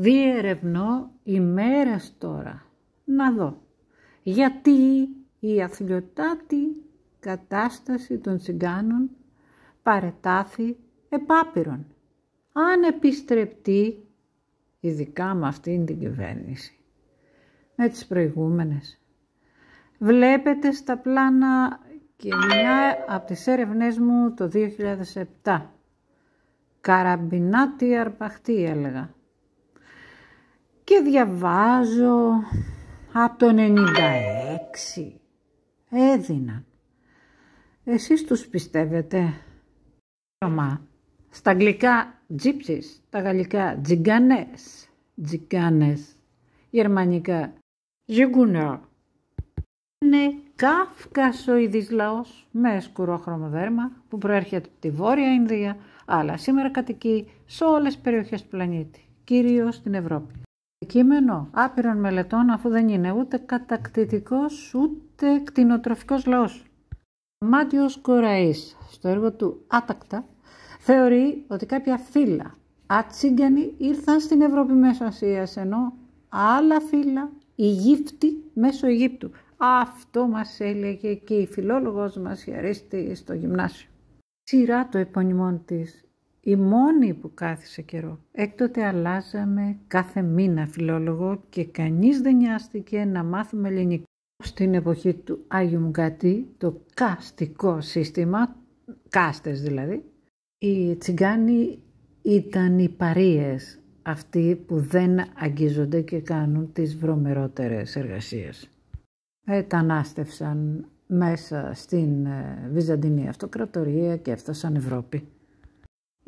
διερευνώ ημέρες τώρα, να δω, γιατί η αθλιωτάτη κατάσταση των τσιγκάνων παρετάθη επάπειρον, αν επιστρεπτεί, ειδικά με αυτήν την κυβέρνηση, με τις προηγούμενες. Βλέπετε στα πλάνα και μια από τις έρευνές μου το 2007. Καραμπινάτη αρπαχτή έλεγα και διαβάζω από το 96. έδινα, Εσείς τους πιστεύετε. Στα αγγλικά τζιψι, τα γαλλικά τζιγκανές, τζιγκάνες, γερμανικά ζιγκουνέρ. Είναι ειδής λαός με σκουρό δέρμα, που προέρχεται από τη Βόρεια Ινδία, αλλά σήμερα κατοικεί σε όλες τις περιοχές του πλανήτη, κυρίως στην Ευρώπη. Κείμενο άπειρων μελετών αφού δεν είναι ούτε κατακτητικός ούτε κτηνοτροφικός λαός. Ο Μάτιος Κοραής στο έργο του «Άτακτα» θεωρεί ότι κάποια φύλλα ατσίγκανοι ήρθαν στην Ευρώπη μέσω Ασίας ενώ άλλα φύλλα ηγύφτη μέσω Αιγύπτου. Αυτό μας έλεγε και η φιλόλογος μας η στο γυμνάσιο. Σειρά το επωνυμών της η μόνη που κάθισε καιρό. Έκτοτε αλλάζαμε κάθε μήνα φιλόλογο και κανείς δεν νοιάστηκε να μάθουμε ελληνικό. Στην εποχή του Άγιου Μουγκατή, το καστικό σύστημα, κάστες δηλαδή, οι τσιγκάνοι ήταν οι παρίες, αυτοί που δεν αγγίζονται και κάνουν τις βρωμερότερες εργασίες. Μετανάστευσαν μέσα στην ε, Βυζαντινή Αυτοκρατορία και έφτασαν Ευρώπη.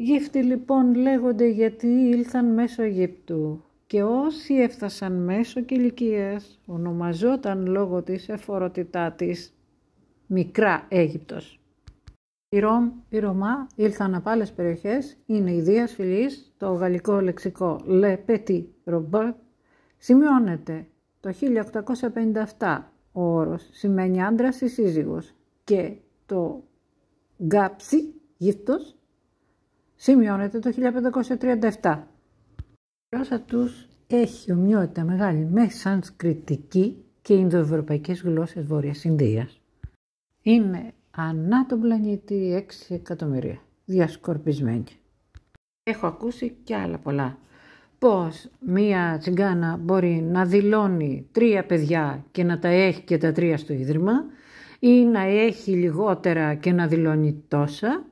Γύφτοι λοιπόν λέγονται γιατί ήλθαν μέσω Αιγυπτού και όσοι έφτασαν μέσω Κιλικίας ονομαζόταν λόγω της εφοροτητά της Μικρά Αίγυπτος. Οι Ρωμά ήλθαν από άλλες περιοχές, είναι ιδίας φιλής το γαλλικό λεξικό Le Petit robert» σημειώνεται το 1857 ο όρος σημαίνει άντρας ή σύζυγος και το γκάψι γύφτος σημειώνεται το 1537. Η γλώσσα τους έχει ομοιότητα μεγάλη με σανσκριτική και Ινδοευρωπαϊκές γλώσσες Βόρειας Ινδίας. Είναι ανά τον πλανήτη 6 εκατομμύρια, διασκορπισμένη. Έχω ακούσει και άλλα πολλά. Πώς μία τσιγκάνα μπορεί να δηλώνει τρία παιδιά και να τα έχει και τα τρία στο Ίδρυμα ή να έχει λιγότερα και να δηλώνει τόσα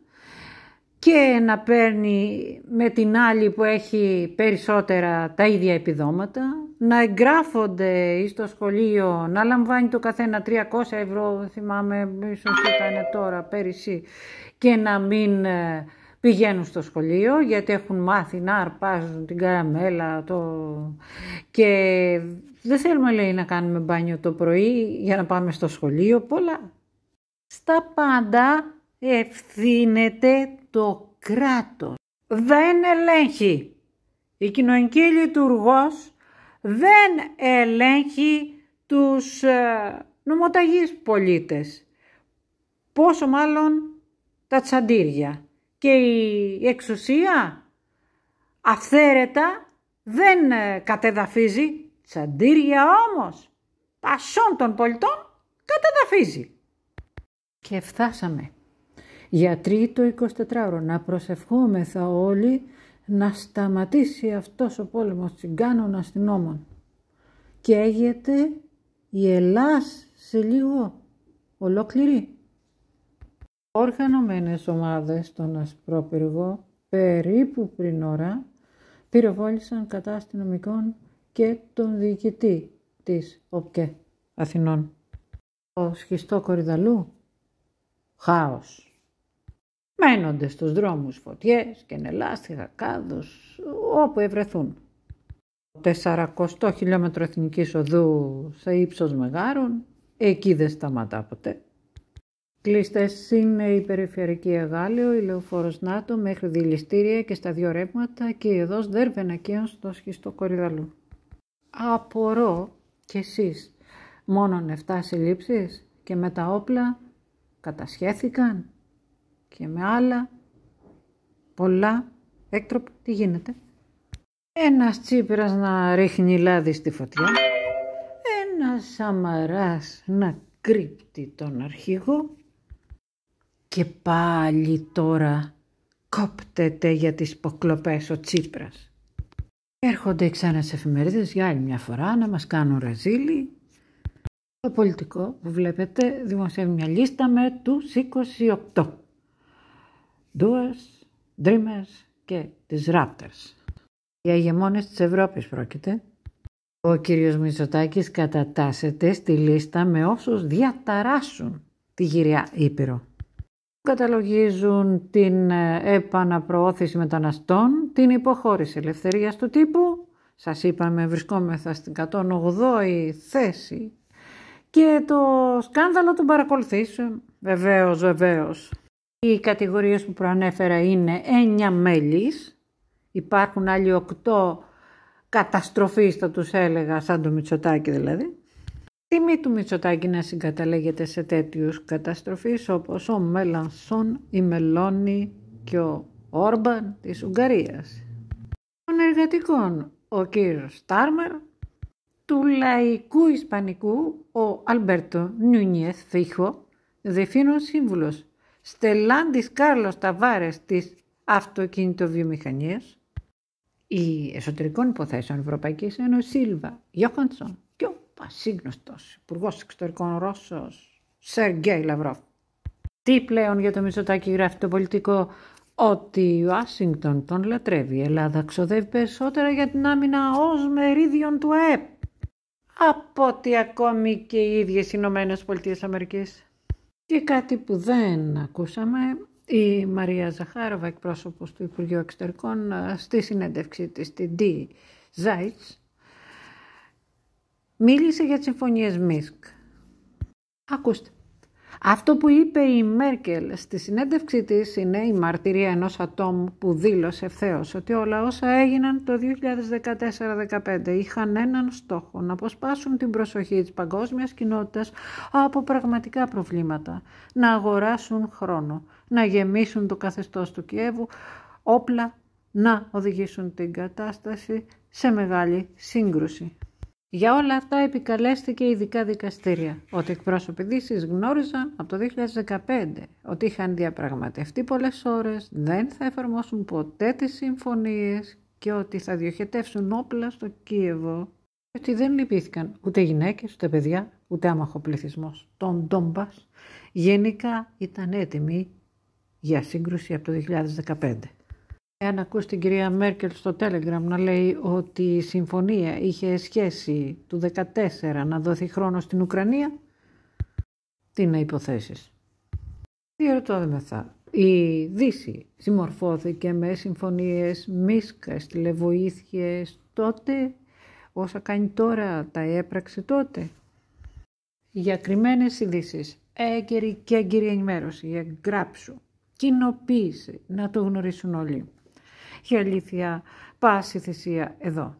και να παίρνει με την άλλη που έχει περισσότερα τα ίδια επιδόματα, να εγγράφονται στο σχολείο, να λαμβάνει το καθένα 300 ευρώ, θυμάμαι ίσως ήταν τώρα πέρυσι, και να μην ε, πηγαίνουν στο σχολείο γιατί έχουν μάθει να αρπάζουν την καραμέλα το... και δεν θέλουμε λέει να κάνουμε μπάνιο το πρωί για να πάμε στο σχολείο, πολλά. Στα πάντα ευθύνεται το κράτος δεν ελέγχει. Η κοινωνική λειτουργός δεν ελέγχει τους ε, νομοταγείς πολίτες. Πόσο μάλλον τα τσαντήρια. Και η εξουσία αυθαίρετα δεν ε, κατεδαφίζει. Τσαντήρια όμως πασών των πολιτών κατεδαφίζει. Και φτάσαμε για το 24ωρο. Να προσευχόμεθα όλοι να σταματήσει αυτός ο πόλεμος τσιγκάνων αστυνόμων. Και έγεται η Ελλάς σε λίγο ολόκληρη. Οργανωμένες ομάδες στον Ασπρόπυργο περίπου πριν ώρα πυροβόλησαν κατά αστυνομικών και τον διοικητή της ΟΠΚΕ Αθηνών. Ο σχιστό κορυδαλού, χάος μένονται στους δρόμους φωτιές, κενελάστιχα, κάδους, όπου ευρεθούν. 400 χιλιόμετρο εθνικής οδού σε ύψος μεγάρων, εκεί δεν σταματά ποτέ. Κλείστες είναι η περιφερειακή Αγάλιο, η λεωφόρος Νάτο μέχρι δηληστήρια και στα δύο ρεύματα και η εδώς δερβενακίων στο σχιστό κορυδαλού. Απορώ κι εσείς, μόνον 7 συλλήψεις και με τα όπλα κατασχέθηκαν και με άλλα πολλά έκτροπα. Τι γίνεται. Ένας τσίπρας να ρίχνει λάδι στη φωτιά. Ένας σαμαράς να κρύπτει τον αρχηγό. Και πάλι τώρα κόπτεται για τις ποκλοπές ο Τσίπρας. Έρχονται οι σε εφημερίδες για άλλη μια φορά να μας κάνουν ραζίλι. Το πολιτικό που βλέπετε δημοσιεύει μια λίστα με τους 28. Doers, Dreamers και τις Raptors. Για ηγεμόνες της Ευρώπης πρόκειται. Ο κύριος Μητσοτάκης κατατάσσεται στη λίστα με όσους διαταράσσουν τη γυριά Ήπειρο. Καταλογίζουν την ε, επαναπροώθηση μεταναστών, την υποχώρηση ελευθερίας του τύπου. Σας είπαμε βρισκόμεθα στην 108η θέση και το σκάνδαλο των παρακολουθήσεων. Βεβαίως, βεβαίως. Οι κατηγορίες που προανέφερα είναι 9 μέλης, υπάρχουν άλλοι 8 καταστροφείς θα τους έλεγα, σαν το Μητσοτάκη δηλαδή. Τιμή του Μητσοτάκη να συγκαταλέγεται σε τέτοιους καταστροφείς όπως ο Μελανσόν, η Μελώνη και ο Όρμπαν της Ουγγαρίας. Των εργατικών ο κύριος Στάρμερ, του λαϊκού Ισπανικού ο Αλμπέρτο Νιουνιεθ Φίχο, Δεφήνων σύμβουλος Στελάντης Κάρλος Ταβάρες της αυτοκινητοβιομηχανίας, η εσωτερικών υποθέσεων Ευρωπαϊκής Ένωσης Σίλβα Γιώχανσον και ο πασίγνωστος Υπουργός Εξωτερικών Ρώσος Σεργέη Λαυρόφ. Τι πλέον για το μισοτάκι γράφει το πολιτικό ότι η Ουάσιγκτον τον λατρεύει, η Ελλάδα ξοδεύει περισσότερα για την άμυνα ως μερίδιον του ΑΕΠ. Από ότι ακόμη και οι ίδιες οι Πολιτείες Αμερικής. Και κάτι που δεν ακούσαμε, η Μαρία Ζαχάροβα, εκπρόσωπος του Υπουργείου Εξωτερικών, ε, στη συνέντευξή της τη D. Ζάιτς, μίλησε για τις συμφωνίες Μίσκ. Ακούστε. Αυτό που είπε η Μέρκελ στη συνέντευξή της είναι η μαρτυρία ενός ατόμου που δήλωσε ευθέως ότι όλα όσα έγιναν το 2014-2015 είχαν έναν στόχο να αποσπάσουν την προσοχή της παγκόσμιας κοινότητας από πραγματικά προβλήματα, να αγοράσουν χρόνο, να γεμίσουν το καθεστώς του Κιέβου, όπλα να οδηγήσουν την κατάσταση σε μεγάλη σύγκρουση. Για όλα αυτά επικαλέστηκε ειδικά δικαστήρια, ότι εκπρόσωποι Δύσης γνώριζαν από το 2015 ότι είχαν διαπραγματευτεί πολλές ώρες, δεν θα εφαρμόσουν ποτέ τις συμφωνίες και ότι θα διοχετεύσουν όπλα στο Κίεβο και δεν λυπήθηκαν ούτε γυναίκες, ούτε παιδιά, ούτε άμαχο πληθυσμός των Ντόμπας. Γενικά ήταν έτοιμοι για σύγκρουση από το 2015. Εάν ακούς την κυρία Μέρκελ στο Telegram να λέει ότι η συμφωνία είχε σχέση του 14 να δοθεί χρόνο στην Ουκρανία, τι να υποθέσεις. Τι ερωτώ θα. Η Δύση συμμορφώθηκε με συμφωνίες Μίσκα, τηλεβοήθειες τότε, όσα κάνει τώρα τα έπραξε τότε. Για κρυμμένες ειδήσεις, έγκαιρη και έγκαιρη ενημέρωση, για γράψου, κοινοποίηση, να το γνωρίσουν όλοι η αλήθεια πάση θυσία εδώ.